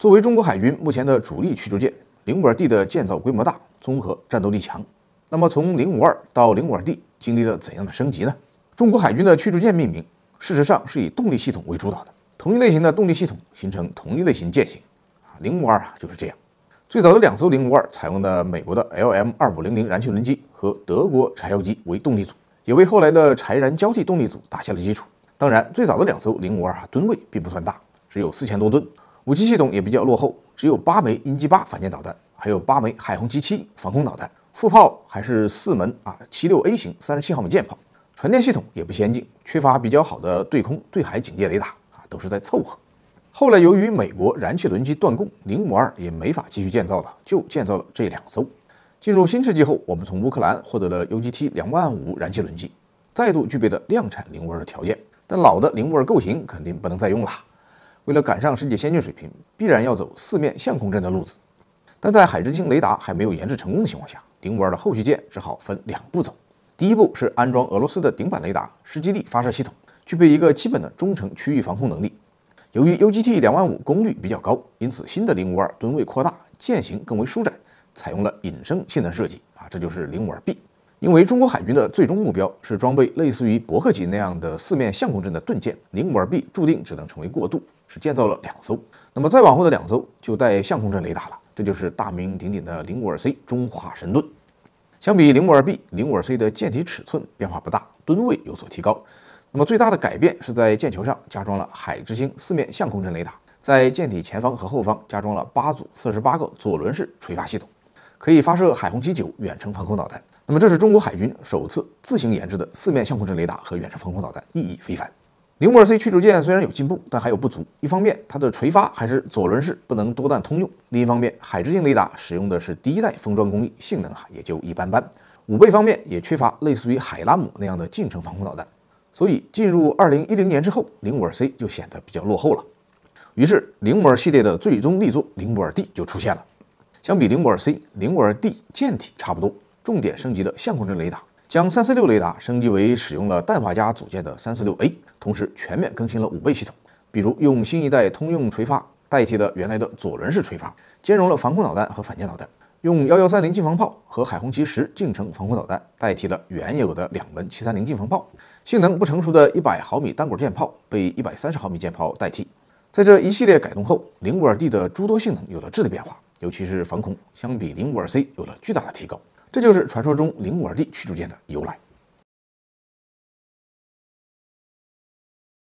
作为中国海军目前的主力驱逐舰，零五二 D 的建造规模大，综合战斗力强。那么从零五二到零五二 D 经历了怎样的升级呢？中国海军的驱逐舰命名事实上是以动力系统为主导的，同一类型的动力系统形成同一类型舰型。啊，零五二就是这样。最早的两艘零五二采用的美国的 LM 二五零零燃气轮机和德国柴油机为动力组，也为后来的柴燃交替动力组打下了基础。当然，最早的两艘零五二啊吨位并不算大，只有四千多吨。武器系统也比较落后，只有八枚鹰击八反舰导弹，还有八枚海红旗七防空导弹，副炮还是四门啊七六 A 型三十七毫米舰炮，传电系统也不先进，缺乏比较好的对空对海警戒雷达啊，都是在凑合。后来由于美国燃气轮机断供，零五二也没法继续建造了，就建造了这两艘。进入新世纪后，我们从乌克兰获得了 UGT 两万五燃气轮机，再度具备了量产零五二的条件，但老的零五二构型肯定不能再用了。为了赶上世界先进水平，必然要走四面相控阵的路子，但在海之星雷达还没有研制成功的情况下，零五二的后续舰只好分两步走。第一步是安装俄罗斯的顶板雷达，实基力发射系统，具备一个基本的中程区域防空能力。由于 UGT 两万五功率比较高，因此新的零五二吨位扩大，舰型更为舒展，采用了隐身性能设计啊，这就是零五二 B。因为中国海军的最终目标是装备类似于伯克级那样的四面相控阵的盾舰，零五二 B 注定只能成为过渡。是建造了两艘，那么再往后的两艘就带相控阵雷达了，这就是大名鼎鼎的零五二 C 中华神盾。相比零五二 B，零五二 C 的舰体尺寸变化不大，吨位有所提高。那么最大的改变是在舰球上加装了海之星四面相控阵雷达，在舰体前方和后方加装了八组四十八个左轮式垂发系统，可以发射海红旗九远程防空导弹。那么这是中国海军首次自行研制的四面相控阵雷达和远程防空导弹，意义非凡。零五二 C 驱逐舰虽然有进步，但还有不足。一方面，它的垂发还是左轮式，不能多弹通用；另一方面，海之境雷达使用的是第一代封装工艺，性能啊也就一般般。武备方面也缺乏类似于海拉姆那样的近程防空导弹，所以进入二零一零年之后，零五二 C 就显得比较落后了。于是，零五二系列的最终力作零五二 D 就出现了。相比零五二 C，零五二 D 舰体差不多，重点升级了相控阵雷达。将三四六雷达升级为使用了氮化镓组件的三四六 A，同时全面更新了五倍系统，比如用新一代通用垂发代替了原来的左轮式垂发，兼容了防空导弹和反舰导弹；用幺幺三零近防炮和海红旗十近程防空导弹代替了原有的两门七三零近防炮；性能不成熟的100毫米单管舰炮被130毫米舰炮代替。在这一系列改动后，零五二 D 的诸多性能有了质的变化，尤其是防空，相比零五二 C 有了巨大的提高。这就是传说中零五二 D 驱逐舰的由来。